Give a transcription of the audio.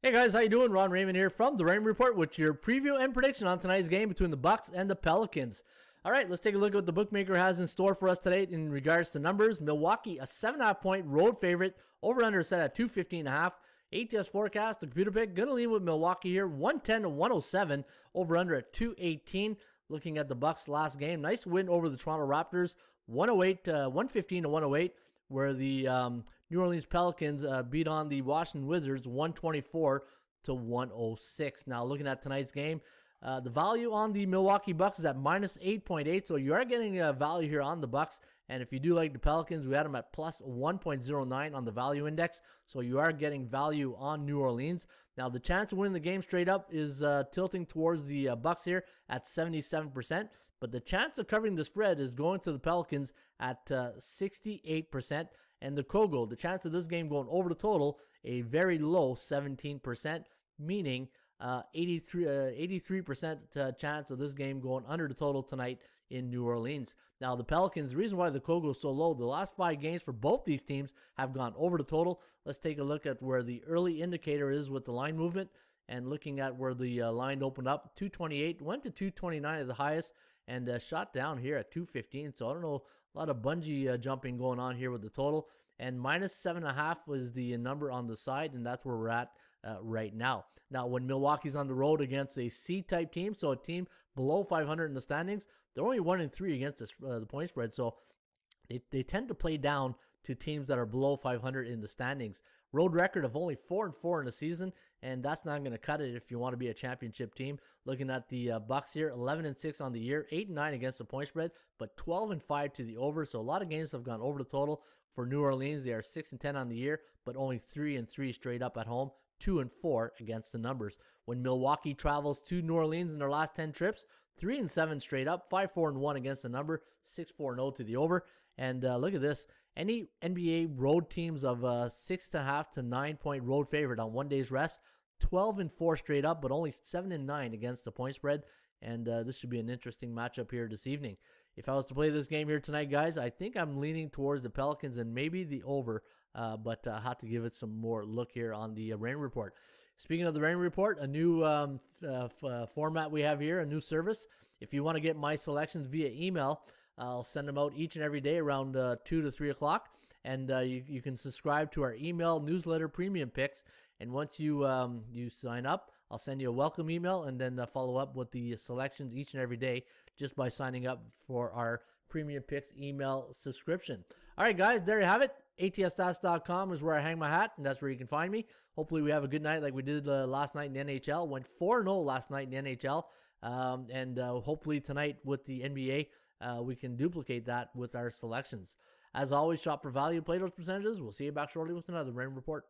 Hey guys, how you doing? Ron Raymond here from The Raymond Report with your preview and prediction on tonight's game between the Bucks and the Pelicans. All right, let's take a look at what the bookmaker has in store for us today in regards to numbers. Milwaukee, a 7.5 point road favorite, over under set at 215.5. ATS forecast, the computer pick, going to lean with Milwaukee here, 110 to 107, over under at 218. Looking at the Bucks last game, nice win over the Toronto Raptors, 108 uh, to 115 to 108, where the um, New Orleans Pelicans uh, beat on the Washington Wizards 124 to 106. Now, looking at tonight's game, uh, the value on the Milwaukee Bucks is at minus 8.8, so you are getting a value here on the Bucks. And if you do like the Pelicans, we had them at plus 1.09 on the value index, so you are getting value on New Orleans. Now the chance of winning the game straight up is uh, tilting towards the uh, Bucks here at 77%, but the chance of covering the spread is going to the Pelicans at 68%. Uh, and the Kogo, the chance of this game going over the total, a very low 17%, meaning uh, uh, 83 percent uh, chance of this game going under the total tonight in New Orleans. Now the Pelicans, the reason why the Kogo is so low, the last five games for both these teams have gone over the total. Let's take a look at where the early indicator is with the line movement and looking at where the uh, line opened up. 228 went to 229 at the highest and uh, shot down here at 215. So I don't know a lot of bungee uh, jumping going on here with the total. And minus seven and a half was the number on the side, and that's where we're at uh, right now. Now, when Milwaukee's on the road against a C-type team, so a team below 500 in the standings, they're only one and three against this, uh, the point spread. So they, they tend to play down to teams that are below 500 in the standings. Road record of only four and four in the season, and that's not going to cut it if you want to be a championship team. Looking at the uh, Bucks here, 11 and six on the year, eight and nine against the point spread, but 12 and five to the over. So a lot of games have gone over the total for New Orleans. They are six and 10 on the year, but only three and three straight up at home two and four against the numbers. When Milwaukee travels to New Orleans in their last 10 trips, three and seven straight up, five, four and one against the number, six, four and oh to the over. And uh, look at this. Any NBA road teams of uh, six to half to nine point road favorite on one day's rest, 12 and four straight up, but only seven and nine against the point spread. And uh, this should be an interesting matchup here this evening. If I was to play this game here tonight, guys, I think I'm leaning towards the Pelicans and maybe the over, uh, but I uh, have to give it some more look here on the uh, rain report. Speaking of the rain report, a new um, uh, uh, format we have here, a new service. If you want to get my selections via email, I'll send them out each and every day around 2 to 3 o'clock. And you, you can subscribe to our email newsletter premium picks. And once you, um, you sign up, I'll send you a welcome email and then uh, follow up with the selections each and every day just by signing up for our Premium Picks email subscription. All right, guys, there you have it. ATSstats.com is where I hang my hat, and that's where you can find me. Hopefully, we have a good night like we did uh, last night in the NHL. Went 4 0 last night in the NHL. Um, and uh, hopefully, tonight with the NBA, uh, we can duplicate that with our selections. As always, shop for value, play those percentages. We'll see you back shortly with another Rain Report.